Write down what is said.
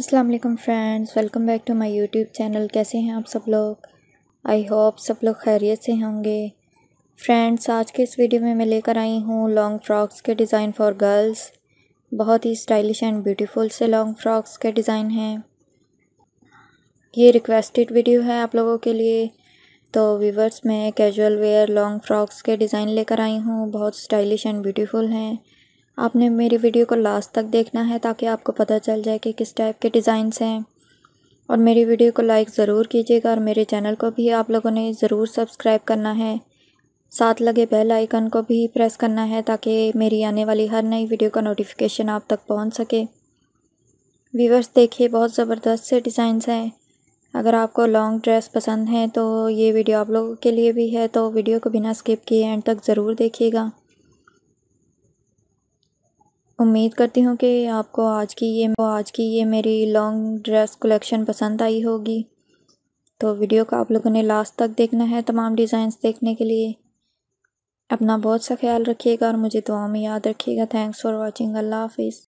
अस्सलाम वालेकुम friends welcome back to my YouTube channel कैसे हैं आप सब लोग आई होप सब लोग खैरियत से होंगे फ्रेंड्स आज के इस वीडियो में मैं लेकर आई हूँ लॉन्ग फ्रॉक्स के डिज़ाइन फॉर गर्ल्स बहुत ही स्टाइलिश एंड ब्यूटीफुल से लॉन्ग फ्रॉक्स के डिज़ाइन हैं ये रिक्वेस्टेड वीडियो है आप लोगों के लिए तो व्यूवर्स मैं कैजुअल वेयर लॉन्ग फ्रॉक्स के डिज़ाइन लेकर आई हूँ बहुत स्टाइलिश एंड ब्यूटीफुल हैं आपने मेरी वीडियो को लास्ट तक देखना है ताकि आपको पता चल जाए कि किस टाइप के डिज़ाइंस हैं और मेरी वीडियो को लाइक ज़रूर कीजिएगा और मेरे चैनल को भी आप लोगों ने ज़रूर सब्सक्राइब करना है साथ लगे बेल आइकन को भी प्रेस करना है ताकि मेरी आने वाली हर नई वीडियो का नोटिफिकेशन आप तक पहुंच सके व्यूवर्स देखिए बहुत ज़बरदस्त से डिज़ाइंस हैं अगर आपको लॉन्ग ड्रेस पसंद हैं तो ये वीडियो आप लोगों के लिए भी है तो वीडियो को बिना स्किप किए एंड तक ज़रूर देखिएगा उम्मीद करती हूँ कि आपको आज की ये आज की ये मेरी लॉन्ग ड्रेस कलेक्शन पसंद आई होगी तो वीडियो को आप लोगों ने लास्ट तक देखना है तमाम डिज़ाइंस देखने के लिए अपना बहुत सा ख्याल रखिएगा और मुझे दुआ में याद रखिएगा थैंक्स फॉर वॉचिंग अल्लाह हाफिज़